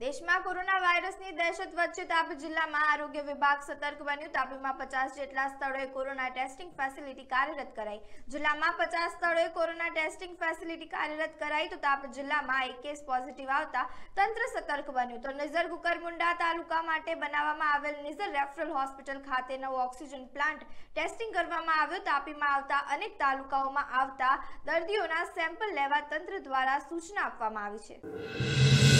દેશમાં કોરોના વાયરસની દહેશત વચ્ચે તાપી જિલ્લામાં આરોગ્ય વિભાગ સતર્ક બન્યું તાપીમાં પચાસ જેટલા સ્થળોએ કોરોના ટેસ્ટિંગ ફેસિલિટી કાર્યરત કરાઈ જિલ્લામાં પચાસ સ્થળોએ કોરોના ટેસ્ટિંગ ફેસિલિટી કાર્યરત કરાઈ તો તાપ જિલ્લામાં એક કેસ પોઝિટિવ આવતા તંત્ર સતર્ક બન્યું તો નિઝર કુકરમુંડા તાલુકા માટે બનાવવામાં આવેલ નિઝર રેફરલ હોસ્પિટલ ખાતે નવો ઓક્સિજન પ્લાન્ટ ટેસ્ટિંગ કરવામાં આવ્યો તાપીમાં આવતા અનેક તાલુકાઓમાં આવતા દર્દીઓના સેમ્પલ લેવા તંત્ર દ્વારા સૂચના આપવામાં આવી છે